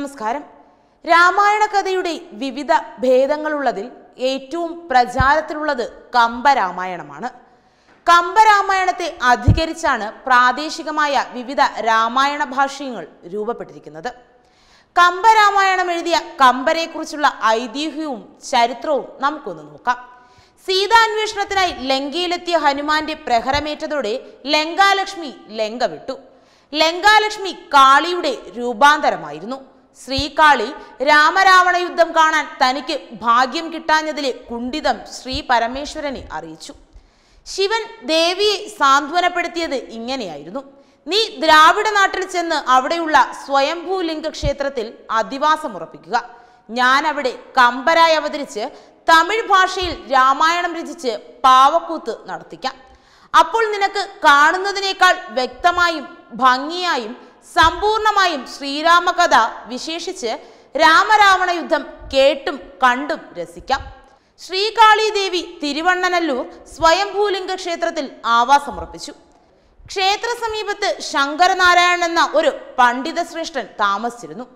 നമസ്കാരം രാമായണ കഥയുടെ വിവിധ ഭേദങ്ങളുള്ളതിൽ ഏറ്റവും പ്രചാരത്തിലുള്ളത് കമ്പരാമായണമാണ് കമ്പരാമായണത്തെ അധികരിച്ചാണ് പ്രാദേശികമായ വിവിധ രാമായണ ഭാഷ്യങ്ങൾ രൂപപ്പെട്ടിരിക്കുന്നത് കമ്പരാമായണം എഴുതിയ കമ്പരെക്കുറിച്ചുള്ള ഐതിഹ്യവും ചരിത്രവും നമുക്കൊന്ന് നോക്കാം സീതാന്വേഷണത്തിനായി ലങ്കയിലെത്തിയ ഹനുമാന്റെ പ്രഹരമേറ്റതോടെ ലങ്കാലക്ഷ്മി ലങ്ക വിട്ടു ലങ്കാലക്ഷ്മി കാളിയുടെ രൂപാന്തരമായിരുന്നു ശ്രീകാളി രാമരാവണ യുദ്ധം കാണാൻ തനിക്ക് ഭാഗ്യം കിട്ടാഞ്ഞതിലെ കുണ്ഠിതം ശ്രീ പരമേശ്വരനെ അറിയിച്ചു ശിവൻ ദേവിയെ സാന്ത്വനപ്പെടുത്തിയത് ഇങ്ങനെയായിരുന്നു നീ ദ്രാവിഡ നാട്ടിൽ ചെന്ന് അവിടെയുള്ള സ്വയംഭൂലിംഗ ക്ഷേത്രത്തിൽ ഉറപ്പിക്കുക ഞാൻ അവിടെ കമ്പരായി അവതരിച്ച് തമിഴ് ഭാഷയിൽ രാമായണം രചിച്ച് പാവക്കൂത്ത് നടത്തിക്കാം അപ്പോൾ നിനക്ക് കാണുന്നതിനേക്കാൾ വ്യക്തമായും ഭംഗിയായും സമ്പൂർണമായും ശ്രീരാമകഥ വിശേഷിച്ച് രാമരാവണ യുദ്ധം കേട്ടും കണ്ടും രസിക്കാം ശ്രീകാളിദേവി തിരുവണ്ണനല്ലൂർ സ്വയംഭൂലിംഗ ക്ഷേത്രത്തിൽ ആവാസമർപ്പിച്ചു ക്ഷേത്ര സമീപത്ത് ശങ്കരനാരായണൻ എന്ന ഒരു പണ്ഡിത ശ്രേഷ്ഠൻ താമസിച്ചിരുന്നു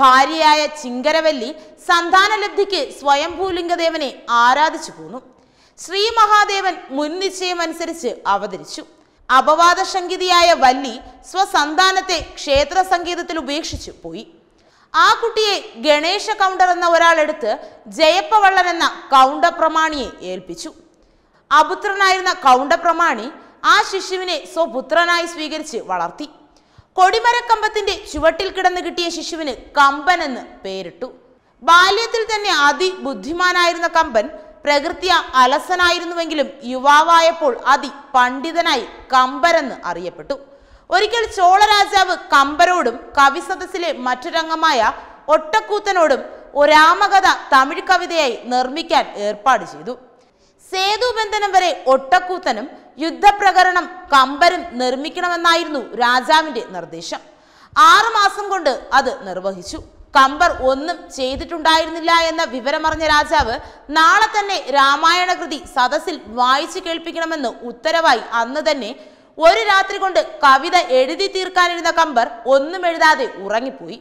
ഭാര്യയായ ചിങ്കരവല്ലി സന്താനലബ്ധിക്ക് സ്വയംഭൂലിംഗദേവനെ ആരാധിച്ചു പോന്നു ശ്രീ മഹാദേവൻ മുൻനിശ്ചയം അനുസരിച്ച് അവതരിച്ചു അപവാദ ശങ്കിതിയായ വല്ലി സ്വസന്താനത്തെ ക്ഷേത്ര സംഗീതത്തിൽ ഉപേക്ഷിച്ചു പോയി ആ കുട്ടിയെ ഗണേശ കൗണ്ടർ എന്ന ഒരാളെടുത്ത് ജയപ്പവള്ളൻ എന്ന കൗണ്ട പ്രമാണിയെ ഏൽപ്പിച്ചു അപുത്രനായിരുന്ന കൗണ്ട പ്രമാണി ആ ശിശുവിനെ സ്വപുത്രനായി സ്വീകരിച്ച് വളർത്തി കൊടിമരക്കമ്പത്തിന്റെ ചുവട്ടിൽ കിടന്ന് കിട്ടിയ ശിശുവിന് കമ്പൻ എന്ന് പേരിട്ടു ബാല്യത്തിൽ തന്നെ അതിബുദ്ധിമാനായിരുന്ന കമ്പൻ പ്രകൃതി അലസനായിരുന്നുവെങ്കിലും യുവാവായപ്പോൾ അതി പണ്ഡിതനായി കമ്പരെന്ന് അറിയപ്പെട്ടു ഒരിക്കൽ ചോള രാജാവ് കമ്പരോടും കവി സദസ്സിലെ മറ്റൊരംഗമായ ഒട്ടക്കൂത്തനോടും ഒരാമകഥ തമിഴ് കവിതയായി നിർമ്മിക്കാൻ ഏർപ്പാട് ചെയ്തു സേതുബന്ധനം വരെ ഒട്ടക്കൂത്തനും യുദ്ധപ്രകരണം കമ്പരും നിർമ്മിക്കണമെന്നായിരുന്നു രാജാവിന്റെ നിർദ്ദേശം ആറുമാസം കൊണ്ട് അത് നിർവഹിച്ചു കമ്പർ ഒന്നും ചെയ്തിട്ടുണ്ടായിരുന്നില്ല എന്ന വിവരമറിഞ്ഞ രാജാവ് നാളെ തന്നെ രാമായണ കൃതി സദസ്സിൽ വായിച്ചു കേൾപ്പിക്കണമെന്ന് ഉത്തരവായി അന്ന് തന്നെ ഒരു രാത്രി കൊണ്ട് കവിത എഴുതി തീർക്കാനിരുന്ന കമ്പർ ഒന്നും എഴുതാതെ ഉറങ്ങിപ്പോയി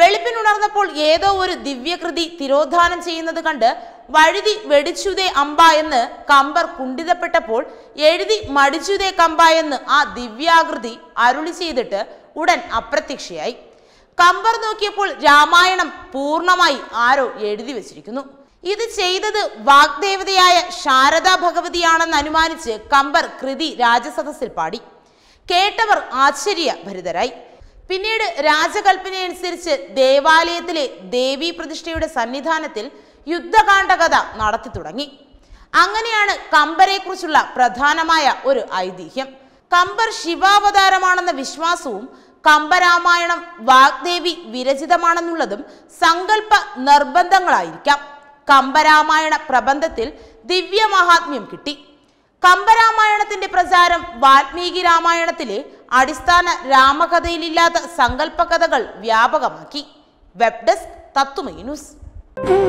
വെളുപ്പിനുണർന്നപ്പോൾ ഏതോ ഒരു ദിവ്യകൃതി തിരോധാനം ചെയ്യുന്നത് കണ്ട് വഴുതി വെടിച്ചുതേ അമ്പ എന്ന് കമ്പർ കുണ്ടിതപ്പെട്ടപ്പോൾ എഴുതി മടിച്ചുതേ കമ്പ എന്ന് ആ ദിവ്യാകൃതി അരുളി ചെയ്തിട്ട് ഉടൻ അപ്രത്യക്ഷയായി കമ്പർ നോക്കിയപ്പോൾ രാമായണം പൂർണ്ണമായി ആരോ എഴുതി വച്ചിരിക്കുന്നു ഇത് ചെയ്തത് വാഗ്ദേവതയായ ശാരദ ഭഗവതിയാണെന്ന് അനുമാനിച്ച് കമ്പർ കൃതി രാജസദസ്സിൽ പാടി കേട്ടവർ ഭരിതരായി പിന്നീട് രാജകൽപ്പനയനുസരിച്ച് ദേവാലയത്തിലെ ദേവീ പ്രതിഷ്ഠയുടെ സന്നിധാനത്തിൽ യുദ്ധകാണ്ഡകഥ നടത്തി തുടങ്ങി അങ്ങനെയാണ് കമ്പരെക്കുറിച്ചുള്ള പ്രധാനമായ ഒരു ഐതിഹ്യം കമ്പർ ശിവാവതാരമാണെന്ന വിശ്വാസവും കമ്പരാമായണം വാഗ്ദേവി വിരചിതമാണെന്നുള്ളതും സങ്കല്പ നിർബന്ധങ്ങളായിരിക്കാം കമ്പരാമായണ പ്രബന്ധത്തിൽ ദിവ്യ മഹാത്മ്യം കിട്ടി കമ്പരാമായണത്തിന്റെ പ്രചാരം വാൽമീകി രാമായണത്തിലെ അടിസ്ഥാന രാമകഥയിലില്ലാത്ത സങ്കല്പ കഥകൾ വ്യാപകമാക്കി വെബ് ഡെസ്ക് തത്തുമൈ ന്യൂസ്